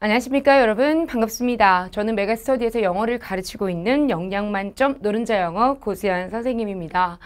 안녕하십니까 여러분 반갑습니다. 저는 메가스터디에서 영어를 가르치고 있는 영양만점 노른자 영어 고수연 선생님입니다.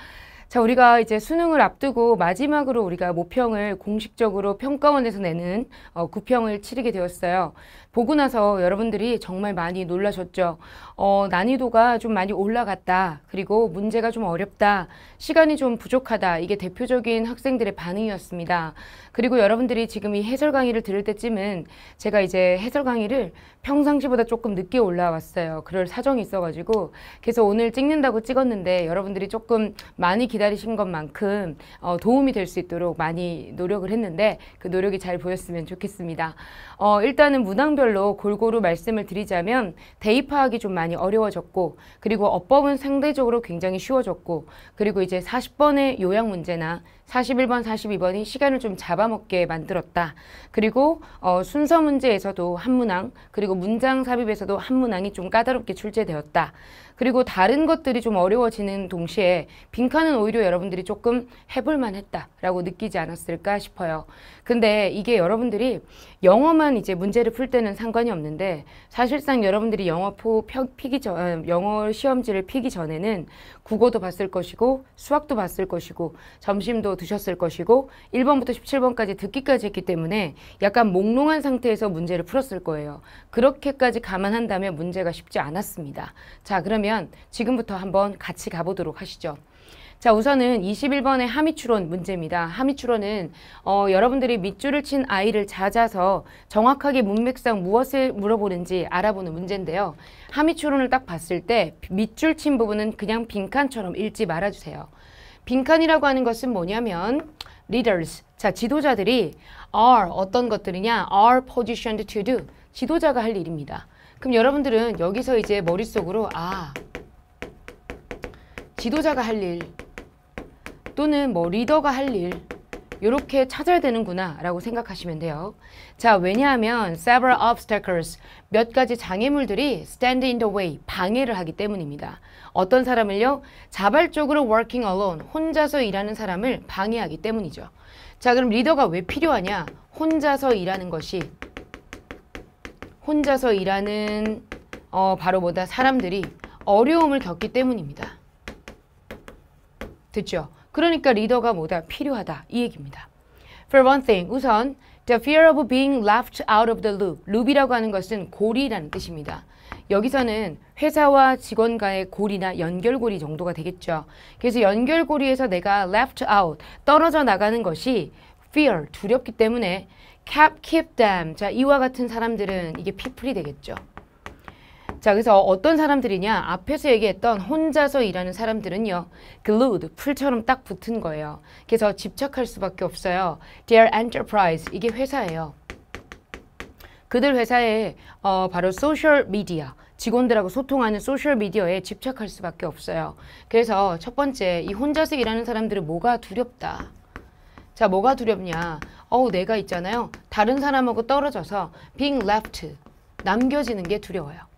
자, 우리가 이제 수능을 앞두고 마지막으로 우리가 모평을 공식적으로 평가원에서 내는 어, 구평을 치르게 되었어요. 보고 나서 여러분들이 정말 많이 놀라셨죠. 어, 난이도가 좀 많이 올라갔다. 그리고 문제가 좀 어렵다. 시간이 좀 부족하다. 이게 대표적인 학생들의 반응이었습니다. 그리고 여러분들이 지금 이 해설 강의를 들을 때쯤은 제가 이제 해설 강의를 평상시보다 조금 늦게 올라왔어요. 그럴 사정이 있어가지고. 그래서 오늘 찍는다고 찍었는데 여러분들이 조금 많이 기다 기다리신 것만큼 어, 도움이 될 수 있도록 많이 노력을 했는데 그 노력이 잘 보였으면 좋겠습니다. 어, 일단은 문항별로 골고루 말씀을 드리자면 대입 파악좀 많이 어려워졌고 그리고 어법은 상대적으로 굉장히 쉬워졌고 그리고 이제 40번의 요약 문제나 4 1번4 2 번이 시간을 좀 잡아먹게 만들었다. 그리고 어, 순서 문제에서도 한 문항, 그리고 문장 삽입에서도 한 문항이 좀 까다롭게 출제되었다. 그리고 다른 것들이 좀 어려워지는 동시에 빈칸은 오히려 여러분들이 조금 해볼만 했다라고 느끼지 않았을까 싶어요. 근데 이게 여러분들이 영어만 이제 문제를 풀 때는 상관이 없는데 사실상 여러분들이 영어 포 피기 전 아, 영어 시험지를 피기 전에는 국어도 봤을 것이고 수학도 봤을 것이고 점심도 정 드셨을 것이고 1번부터 17번까지 듣기까지 했기 때문에 약간 몽롱한 상태에서 문제를 풀었을 거예요. 그렇게까지 감안한다면 문제가 쉽지 않았습니다. 자 그러면 지금부터 한번 같이 가보도록 하시죠. 자 우선은 21번의 하미추론 문제입니다. 하미추론은 어, 여러분들이 밑줄을 친 아이를 찾아서 정확하게 문맥상 무엇을 물어보는지 알아보는 문제인데요. 하미추론을 딱 봤을 때 밑줄 친 부분은 그냥 빈칸처럼 읽지 말아주세요. 빈칸이라고 하는 것은 뭐냐면 leaders, 자 지도자들이 are 어떤 것들이냐 are positioned to do 지도자가 할 일입니다. 그럼 여러분들은 여기서 이제 머릿속으로 아 지도자가 할 일 또는 뭐 리더가 할일 이렇게 찾아야 되는구나 라고 생각하시면 돼요. 자 왜냐하면 several obstacles 몇 가지 장애물들이 stand in the way 방해를 하기 때문입니다. 어떤 사람을요? 자발적으로 working alone 혼자서 일하는 사람을 방해하기 때문이죠. 자 그럼 리더가 왜 필요하냐? 혼자서 일하는 것이 혼자서 일하는 어, 바로 뭐다 사람들이 어려움을 겪기 때문입니다. 듣죠? 그러니까 리더가 뭐다? 필요하다. 이 얘기입니다. For one thing, 우선 the fear of being left out of the loop. loop이라고 하는 것은 고리라는 뜻입니다. 여기서는 회사와 직원과의 고리나 연결고리 정도가 되겠죠. 그래서 연결고리에서 내가 left out, 떨어져 나가는 것이 fear, 두렵기 때문에 kept, keep them. 자, 이와 같은 사람들은 이게 people이 되겠죠. 자, 그래서 어떤 사람들이냐? 앞에서 얘기했던 혼자서 일하는 사람들은요. glued, 그 풀처럼 딱 붙은 거예요. 그래서 집착할 수밖에 없어요. Their enterprise, 이게 회사예요. 그들 회사에 어, 바로 소셜 미디어, 직원들하고 소통하는 소셜 미디어에 집착할 수밖에 없어요. 그래서 첫 번째, 이 혼자서 일하는 사람들은 뭐가 두렵다. 자, 뭐가 두렵냐? 어우, 내가 있잖아요. 다른 사람하고 떨어져서 being left, 남겨지는 게 두려워요.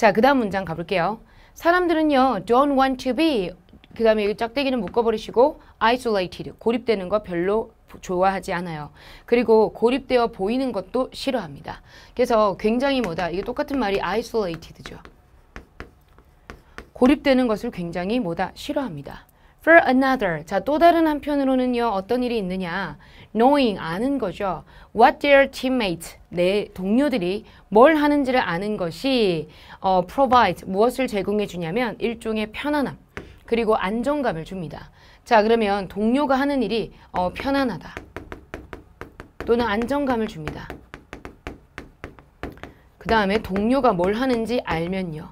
자, 그 다음 문장 가볼게요. 사람들은요, don't want to be, 그 다음에 짝대기는 묶어버리시고, isolated, 고립되는 거 별로 좋아하지 않아요. 그리고 고립되어 보이는 것도 싫어합니다. 그래서 굉장히 뭐다, 이게 똑같은 말이 isolated죠. 고립되는 것을 굉장히 뭐다, 싫어합니다. for another. 자, 또 다른 한편으로는요. 어떤 일이 있느냐. knowing 아는 거죠. what their teammates 내 동료들이 뭘 하는지를 아는 것이 어, provide 무엇을 제공해 주냐면 일종의 편안함 그리고 안정감을 줍니다. 자, 그러면 동료가 하는 일이 어, 편안하다. 또는 안정감을 줍니다. 그 다음에 동료가 뭘 하는지 알면요.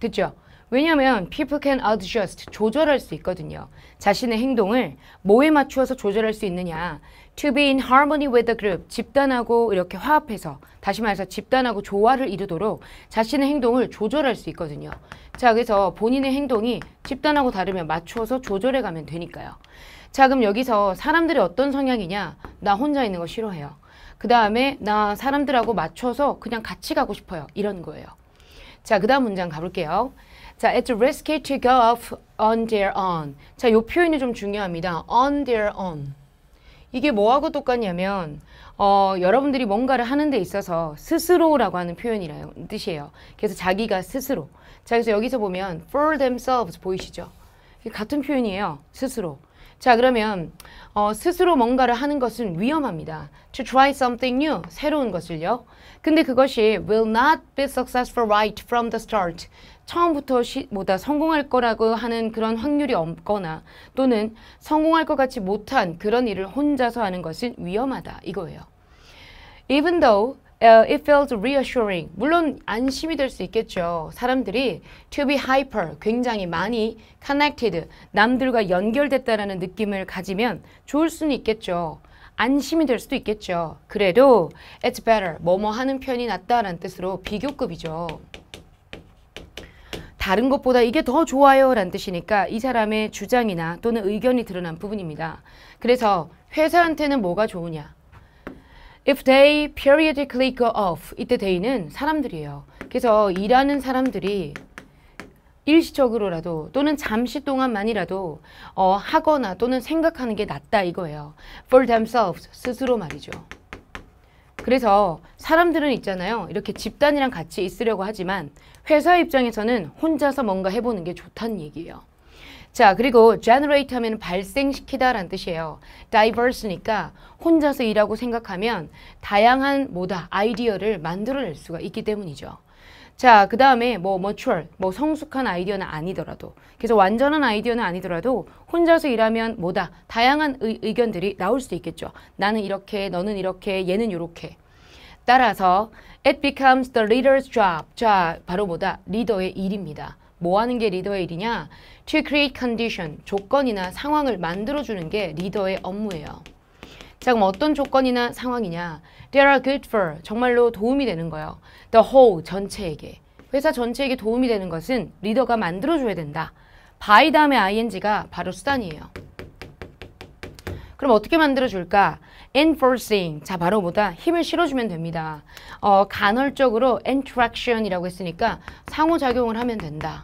됐죠? 왜냐하면 people can adjust, 조절할 수 있거든요. 자신의 행동을 뭐에 맞추어서 조절할 수 있느냐. To be in harmony with the group, 집단하고 이렇게 화합해서 다시 말해서 집단하고 조화를 이루도록 자신의 행동을 조절할 수 있거든요. 자, 그래서 본인의 행동이 집단하고 다르면 맞추어서 조절해 가면 되니까요. 자, 그럼 여기서 사람들이 어떤 성향이냐. 나 혼자 있는 거 싫어해요. 그 다음에 나 사람들하고 맞춰서 그냥 같이 가고 싶어요. 이런 거예요. 자, 그 다음 문장 가볼게요. 자, it's risky to go off on their own. 자, 요 표현이 좀 중요합니다. on their own. 이게 뭐하고 똑같냐면 어, 여러분들이 뭔가를 하는 데 있어서 스스로라고 하는 표현이라는 뜻이에요. 그래서 자기가 스스로. 자, 그래서 여기서 보면 for themselves 보이시죠? 같은 표현이에요. 스스로. 자 그러면 어, 스스로 뭔가를 하는 것은 위험합니다. To try something new, 새로운 것을요. 근데 그것이 will not be successful right from the start. 처음부터 시, 뭐다 성공할 거라고 하는 그런 확률이 없거나 또는 성공할 것 같지 못한 그런 일을 혼자서 하는 것은 위험하다 이거예요. Even though Uh, it feels reassuring. 물론 안심이 될 수 있겠죠. 사람들이 to be hyper, 굉장히 많이 connected, 남들과 연결됐다라는 느낌을 가지면 좋을 수는 있겠죠. 안심이 될 수도 있겠죠. 그래도 it's better, 뭐뭐 하는 편이 낫다라는 뜻으로 비교급이죠. 다른 것보다 이게 더 좋아요 라는 뜻이니까 이 사람의 주장이나 또는 의견이 드러난 부분입니다. 그래서 회사한테는 뭐가 좋으냐? If they periodically go off 이때 they는 사람들이에요. 그래서 일하는 사람들이 일시적으로라도 또는 잠시 동안만이라도 어, 하거나 또는 생각하는 게 낫다 이거예요. For themselves 스스로 말이죠. 그래서 사람들은 있잖아요. 이렇게 집단이랑 같이 있으려고 하지만 회사 입장에서는 혼자서 뭔가 해보는 게 좋다는 얘기예요. 자, 그리고 generate 하면 발생시키다라는 뜻이에요. diverse니까 혼자서 일하고 생각하면 다양한 뭐다, 아이디어를 만들어낼 수가 있기 때문이죠. 자, 그 다음에 뭐 mature, 뭐 성숙한 아이디어는 아니더라도 그래서 완전한 아이디어는 아니더라도 혼자서 일하면 뭐다, 다양한 의, 견들이 나올 수 있겠죠. 나는 이렇게, 너는 이렇게, 얘는 이렇게. 따라서 it becomes the leader's job. 자, 바로 뭐다, 리더의 일입니다. 뭐 하는 게 리더의 일이냐? To create condition, 조건이나 상황을 만들어주는 게 리더의 업무예요. 자 그럼 어떤 조건이나 상황이냐? There are good for, 정말로 도움이 되는 거예요. The whole, 전체에게. 회사 전체에게 도움이 되는 것은 리더가 만들어줘야 된다. by 다음에 ing가 바로 수단이에요. 그럼 어떻게 만들어줄까? enforcing, 자 바로 보다 힘을 실어주면 됩니다. 어, 간헐적으로 interaction이라고 했으니까 상호작용을 하면 된다.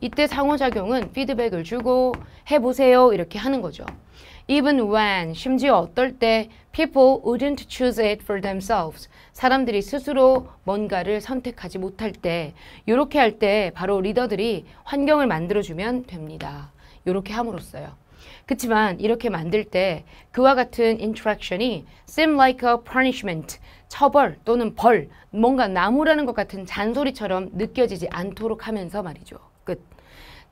이때 상호작용은 피드백을 주고 해보세요 이렇게 하는 거죠. Even when, 심지어 어떨 때 people wouldn't choose it for themselves. 사람들이 스스로 뭔가를 선택하지 못할 때 이렇게 할 때 바로 리더들이 환경을 만들어주면 됩니다. 이렇게 함으로써요. 그렇지만 이렇게 만들 때 그와 같은 인터랙션이 seem like a punishment, 처벌 또는 벌, 뭔가 나무라는 것 같은 잔소리처럼 느껴지지 않도록 하면서 말이죠. 끝.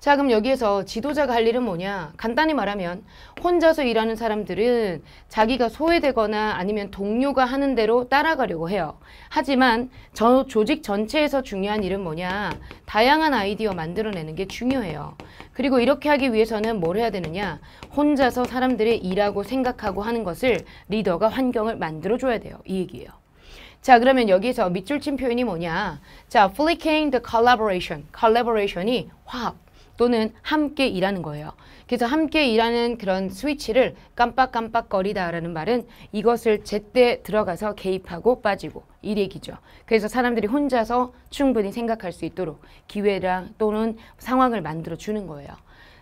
자 그럼 여기에서 지도자가 할 일은 뭐냐 간단히 말하면 혼자서 일하는 사람들은 자기가 소외되거나 아니면 동료가 하는 대로 따라가려고 해요 하지만 저 조직 전체에서 중요한 일은 뭐냐 다양한 아이디어 만들어내는 게 중요해요 그리고 이렇게 하기 위해서는 뭘 해야 되느냐 혼자서 사람들의 일하고 생각하고 하는 것을 리더가 환경을 만들어줘야 돼요 이 얘기예요 자 그러면 여기서 밑줄 친 표현이 뭐냐 자 flicking the collaboration collaboration이 화합 또는 함께 일하는 거예요 그래서 함께 일하는 그런 스위치를 깜빡깜빡거리다라는 말은 이것을 제때 들어가서 개입하고 빠지고 이래기죠 그래서 사람들이 혼자서 충분히 생각할 수 있도록 기회랑 또는 상황을 만들어 주는 거예요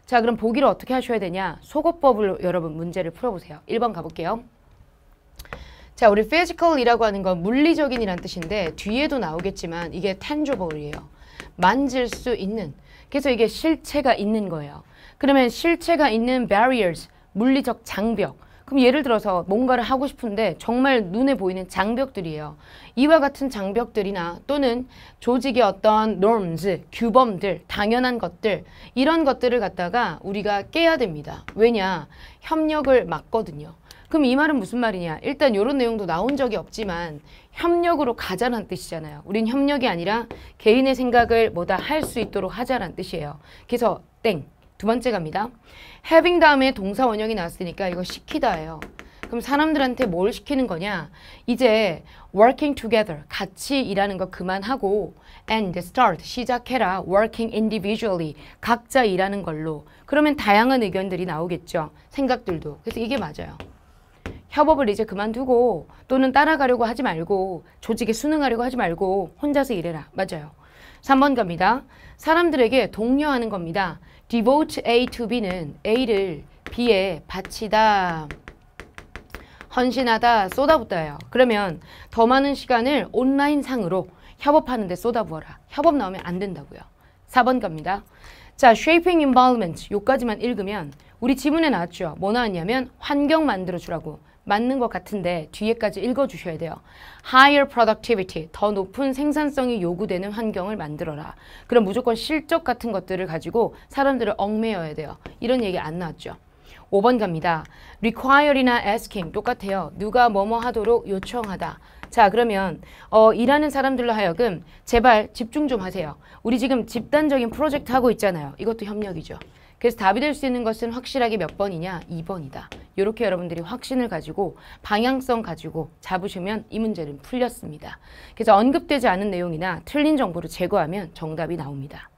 자 그럼 보기를 어떻게 하셔야 되냐 속어법을 여러분 문제를 풀어보세요 1번 가볼게요 자, 우리 physical이라고 하는 건 물리적인이란 뜻인데 뒤에도 나오겠지만 이게 tangible이에요. 만질 수 있는. 그래서 이게 실체가 있는 거예요. 그러면 실체가 있는 barriers, 물리적 장벽. 그럼 예를 들어서 뭔가를 하고 싶은데 정말 눈에 보이는 장벽들이에요. 이와 같은 장벽들이나 또는 조직의 어떤 norms, 규범들, 당연한 것들 이런 것들을 갖다가 우리가 깨야 됩니다. 왜냐? 협력을 막거든요. 그럼 이 말은 무슨 말이냐? 일단 이런 내용도 나온 적이 없지만 협력으로 가자는 뜻이잖아요. 우린 협력이 아니라 개인의 생각을 뭐다 할 수 있도록 하자는 뜻이에요. 그래서 땡. 두 번째 갑니다. having 다음에 동사 원형이 나왔으니까 이거 시키다예요. 그럼 사람들한테 뭘 시키는 거냐? 이제 working together, 같이 일하는 거 그만하고 and start, 시작해라. working individually, 각자 일하는 걸로. 그러면 다양한 의견들이 나오겠죠. 생각들도. 그래서 이게 맞아요. 협업을 이제 그만두고 또는 따라가려고 하지 말고 조직에 순응하려고 하지 말고 혼자서 일해라. 맞아요. 3번 갑니다. 사람들에게 독려하는 겁니다. devote A to B는 A를 B에 바치다. 헌신하다 쏟아붓다예요. 그러면 더 많은 시간을 온라인 상으로 협업하는 데 쏟아부어라. 협업 나오면 안 된다고요. 4번 갑니다. 자, shaping environment 요까지만 읽으면 우리 지문에 나왔죠. 뭐 나왔냐면 환경 만들어주라고. 맞는 것 같은데 뒤에까지 읽어주셔야 돼요. Higher productivity, 더 높은 생산성이 요구되는 환경을 만들어라. 그럼 무조건 실적 같은 것들을 가지고 사람들을 얽매여야 돼요. 이런 얘기 안 나왔죠. 5번 갑니다. require이나 asking 똑같아요. 누가 뭐뭐 하도록 요청하다. 자 그러면 어, 일하는 사람들로 하여금 제발 집중 좀 하세요. 우리 지금 집단적인 프로젝트 하고 있잖아요. 이것도 협력이죠. 그래서 답이 될 수 있는 것은 확실하게 몇 번이냐? 2번이다. 이렇게 여러분들이 확신을 가지고 방향성 가지고 잡으시면 이 문제는 풀렸습니다. 그래서 언급되지 않은 내용이나 틀린 정보를 제거하면 정답이 나옵니다.